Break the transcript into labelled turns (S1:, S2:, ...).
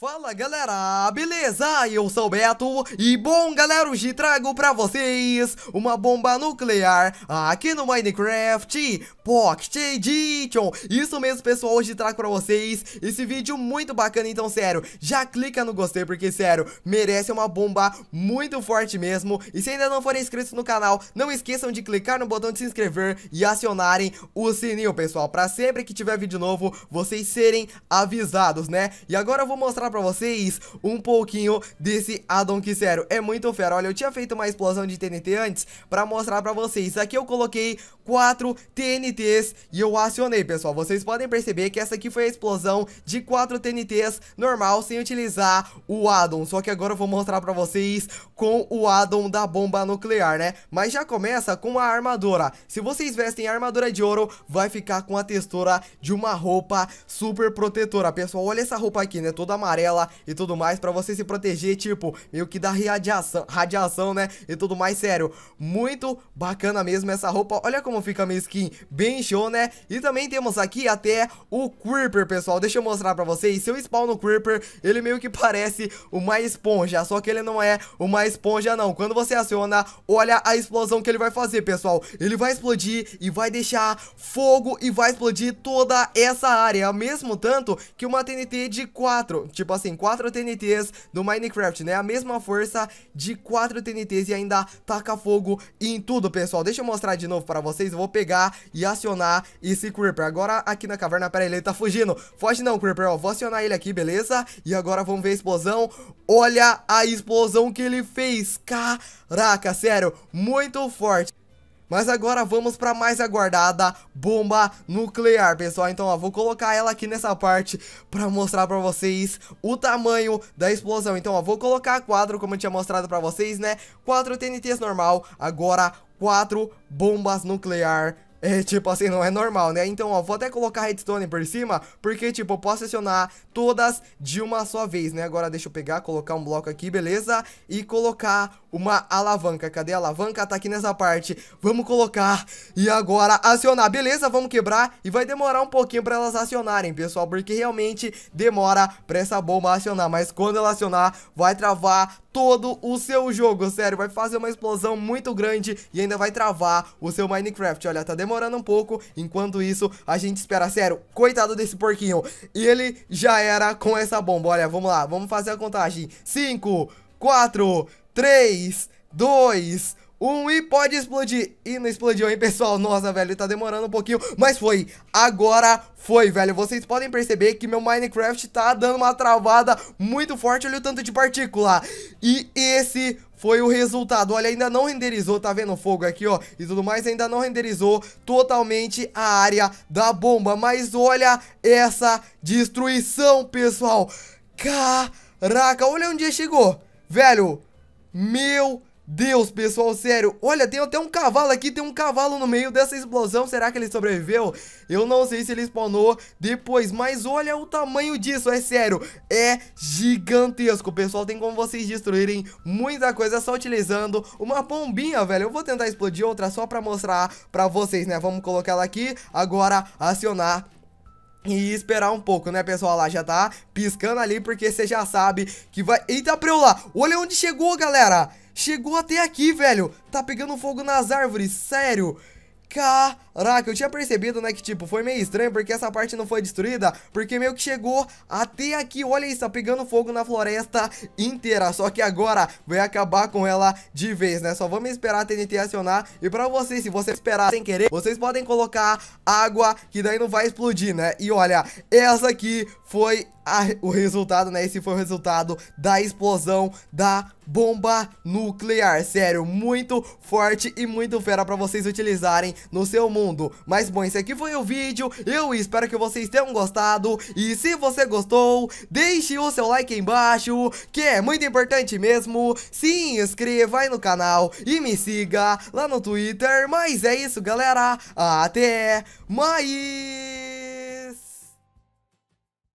S1: Fala galera, beleza? Eu sou o Beto e bom galera, hoje trago pra vocês uma bomba nuclear aqui no Minecraft Pocket Edition Isso mesmo pessoal, hoje trago pra vocês esse vídeo muito bacana, então sério, já clica no gostei porque sério, merece uma bomba muito forte mesmo E se ainda não forem inscritos no canal, não esqueçam de clicar no botão de se inscrever e acionarem o sininho pessoal Pra sempre que tiver vídeo novo, vocês serem avisados né? E agora eu vou mostrar falar pra vocês um pouquinho desse addon que, sério, é muito fera. Olha, eu tinha feito uma explosão de TNT antes pra mostrar pra vocês. Aqui eu coloquei quatro TNTs e eu acionei, pessoal. Vocês podem perceber que essa aqui foi a explosão de quatro TNTs normal, sem utilizar o addon. Só que agora eu vou mostrar pra vocês com o addon da bomba nuclear, né? Mas já começa com a armadura. Se vocês vestem a armadura de ouro, vai ficar com a textura de uma roupa super protetora. Pessoal, olha essa roupa aqui, né? Toda amarela amarela e tudo mais pra você se proteger, tipo, meio que da radiação, radiação, né? E tudo mais, sério, muito bacana mesmo essa roupa. Olha como fica a minha skin, bem show, né? E também temos aqui até o Creeper, pessoal. Deixa eu mostrar pra vocês. Se eu spawn no Creeper, ele meio que parece uma esponja, só que ele não é uma esponja, não. Quando você aciona, olha a explosão que ele vai fazer, pessoal. Ele vai explodir e vai deixar fogo e vai explodir toda essa área, mesmo tanto que uma TNT de 4, tipo, tipo assim, 4 TNTs do Minecraft, né? A mesma força de 4 TNTs e ainda taca fogo em tudo, pessoal. Deixa eu mostrar de novo pra vocês. Eu vou pegar e acionar esse Creeper. Agora aqui na caverna, pera aí, ele tá fugindo. Foge não, Creeper, ó. Vou acionar ele aqui, beleza? E agora vamos ver a explosão. Olha a explosão que ele fez. Caraca, sério, muito forte. Mas agora vamos para mais aguardada bomba nuclear, pessoal. Então, ó, vou colocar ela aqui nessa parte para mostrar para vocês o tamanho da explosão. Então, ó, vou colocar quatro, como eu tinha mostrado para vocês, né? Quatro TNTs normal, agora quatro bombas nuclear é, tipo assim, não é normal, né? Então, ó, vou até colocar redstone por cima, porque, tipo, eu posso acionar todas de uma só vez, né? Agora deixa eu pegar, colocar um bloco aqui, beleza? E colocar uma alavanca. Cadê a alavanca? Tá aqui nessa parte. Vamos colocar e agora acionar, beleza? Vamos quebrar e vai demorar um pouquinho pra elas acionarem, pessoal, porque realmente demora pra essa bomba acionar. Mas quando ela acionar, vai travar todo o seu jogo, sério, vai fazer uma explosão muito grande e ainda vai travar o seu Minecraft, olha, tá demorando um pouco, enquanto isso a gente espera, sério, coitado desse porquinho, e ele já era com essa bomba, olha, vamos lá, vamos fazer a contagem, 5, 4, 3, 2, 1... Um e pode explodir. E não explodiu, hein, pessoal? Nossa, velho, tá demorando um pouquinho. Mas foi. Agora foi, velho. Vocês podem perceber que meu Minecraft tá dando uma travada muito forte. Olha o tanto de partícula. E esse foi o resultado. Olha, ainda não renderizou, tá vendo o fogo aqui, ó, e tudo mais, ainda não renderizou totalmente a área da bomba, mas olha essa destruição, pessoal. Caraca, olha onde chegou. Velho, meu Deus, pessoal, sério, olha, tem até um cavalo aqui, tem um cavalo no meio dessa explosão, será que ele sobreviveu? Eu não sei se ele spawnou depois, mas olha o tamanho disso, é sério, é gigantesco, pessoal, tem como vocês destruírem muita coisa só utilizando uma bombinha, velho, eu vou tentar explodir outra só pra mostrar pra vocês, né, vamos colocar ela aqui, agora acionar e esperar um pouco, né, pessoal? Lá já tá piscando ali, porque você já sabe que vai... Eita, pra Olha onde chegou, galera! chegou até aqui, velho. Tá pegando fogo nas árvores, sério. Caraca, eu tinha percebido, né, que tipo, foi meio estranho porque essa parte não foi destruída, porque meio que chegou até aqui, olha isso, tá pegando fogo na floresta inteira, só que agora vai acabar com ela de vez, né, só vamos esperar a TNT acionar, e pra vocês, se vocês esperar sem querer, vocês podem colocar água, que daí não vai explodir, né, e olha, essa aqui foi a, o resultado, né? Esse foi o resultado da explosão da bomba nuclear. Sério, muito forte e muito fera pra vocês utilizarem no seu mundo. Mas bom, esse aqui foi o vídeo. Eu espero que vocês tenham gostado. E se você gostou, deixe o seu like aí embaixo, que é muito importante mesmo. Se inscreva aí no canal e me siga lá no Twitter. Mas é isso, galera. Até mais!